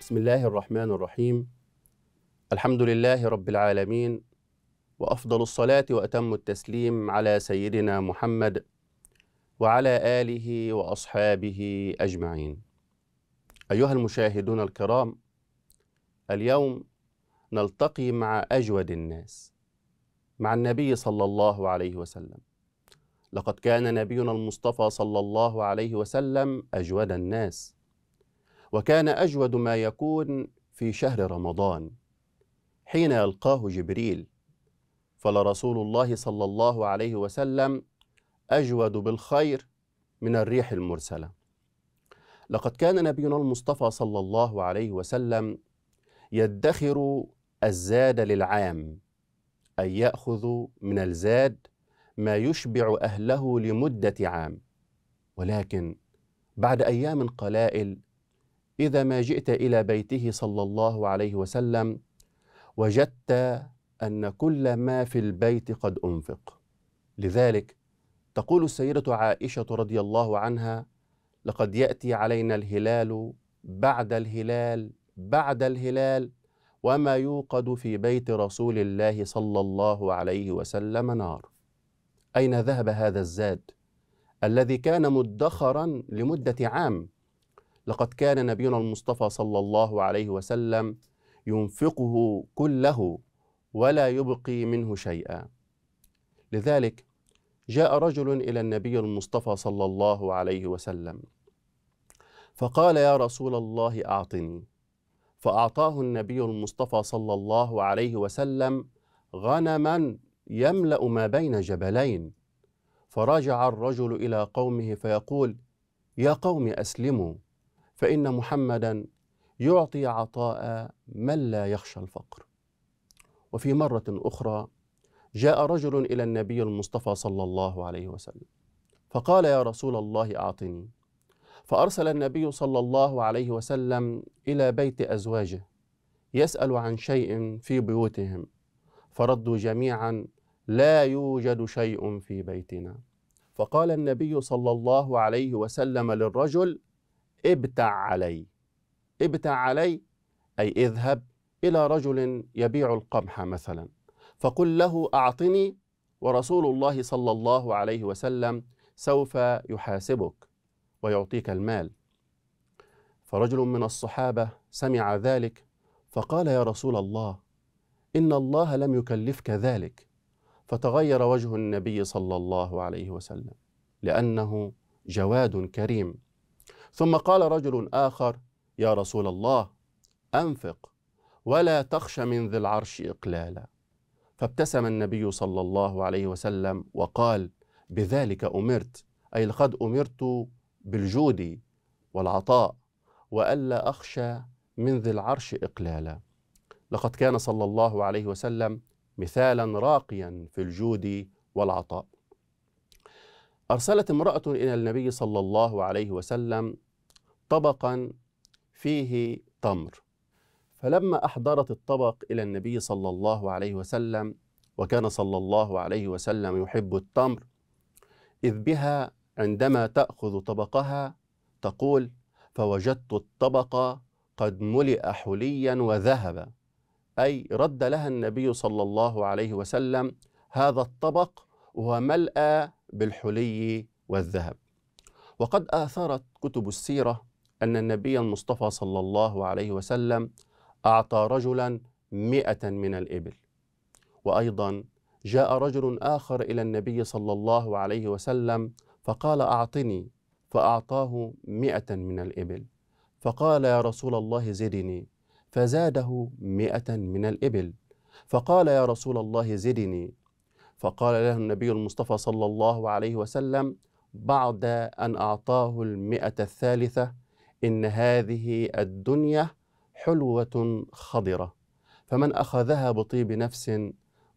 بسم الله الرحمن الرحيم الحمد لله رب العالمين وافضل الصلاه واتم التسليم على سيدنا محمد وعلى اله واصحابه اجمعين ايها المشاهدون الكرام اليوم نلتقي مع اجود الناس مع النبي صلى الله عليه وسلم لقد كان نبينا المصطفى صلى الله عليه وسلم اجود الناس وكان اجود ما يكون في شهر رمضان حين يلقاه جبريل فلرسول الله صلى الله عليه وسلم اجود بالخير من الريح المرسله لقد كان نبينا المصطفى صلى الله عليه وسلم يدخر الزاد للعام أي يأخذ من الزاد ما يشبع أهله لمدة عام ولكن بعد أيام قلائل إذا ما جئت إلى بيته صلى الله عليه وسلم وجدت أن كل ما في البيت قد أنفق لذلك تقول السيدة عائشة رضي الله عنها لقد يأتي علينا الهلال بعد الهلال بعد الهلال وما يوقد في بيت رسول الله صلى الله عليه وسلم نار أين ذهب هذا الزاد الذي كان مدخرا لمدة عام لقد كان نبينا المصطفى صلى الله عليه وسلم ينفقه كله ولا يبقي منه شيئا لذلك جاء رجل الى النبي المصطفى صلى الله عليه وسلم فقال يا رسول الله اعطني فاعطاه النبي المصطفى صلى الله عليه وسلم غنما يملا ما بين جبلين فرجع الرجل الى قومه فيقول يا قوم اسلموا فإن محمدا يعطي عطاء من لا يخشى الفقر وفي مرة أخرى جاء رجل إلى النبي المصطفى صلى الله عليه وسلم فقال يا رسول الله أعطني فأرسل النبي صلى الله عليه وسلم إلى بيت أزواجه يسأل عن شيء في بيوتهم فردوا جميعا لا يوجد شيء في بيتنا فقال النبي صلى الله عليه وسلم للرجل ابتع علي ابتع علي أي اذهب إلى رجل يبيع القمح مثلا فقل له أعطني ورسول الله صلى الله عليه وسلم سوف يحاسبك ويعطيك المال فرجل من الصحابة سمع ذلك فقال يا رسول الله إن الله لم يكلفك ذلك فتغير وجه النبي صلى الله عليه وسلم لأنه جواد كريم ثم قال رجل آخر يا رسول الله أنفق ولا تخش من ذي العرش إقلالا فابتسم النبي صلى الله عليه وسلم وقال بذلك أمرت أي لقد أمرت بالجود والعطاء وألا أخشى من ذي العرش إقلالا لقد كان صلى الله عليه وسلم مثالا راقيا في الجود والعطاء أرسلت امرأة إلى النبي صلى الله عليه وسلم طبقا فيه تمر فلما أحضرت الطبق إلى النبي صلى الله عليه وسلم وكان صلى الله عليه وسلم يحب التمر إذ بها عندما تأخذ طبقها تقول فوجدت الطبق قد ملئ حليا وذهبا أي رد لها النبي صلى الله عليه وسلم هذا الطبق وملأ بالحلي والذهب وقد آثرت كتب السيرة أن النبي المصطفى صلى الله عليه وسلم أعطى رجلا مئة من الإبل وأيضا جاء رجل آخر إلى النبي صلى الله عليه وسلم فقال أعطني فأعطاه مئة من الإبل فقال يا رسول الله زدني فزاده مئة من الإبل فقال يا رسول الله زدني فقال له النبي المصطفى صلى الله عليه وسلم بعد أن أعطاه المئة الثالثة إن هذه الدنيا حلوة خضرة فمن أخذها بطيب نفس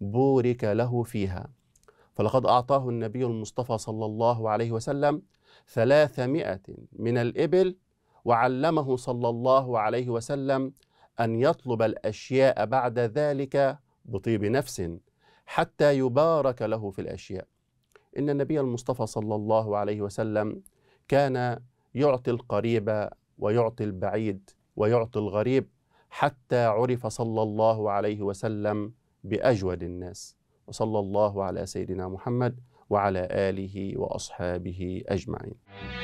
بورك له فيها فلقد أعطاه النبي المصطفى صلى الله عليه وسلم ثلاثمائة من الإبل وعلمه صلى الله عليه وسلم أن يطلب الأشياء بعد ذلك بطيب نفس حتى يبارك له في الاشياء ان النبي المصطفى صلى الله عليه وسلم كان يعطي القريب ويعطي البعيد ويعطي الغريب حتى عرف صلى الله عليه وسلم باجود الناس وصلى الله على سيدنا محمد وعلى اله واصحابه اجمعين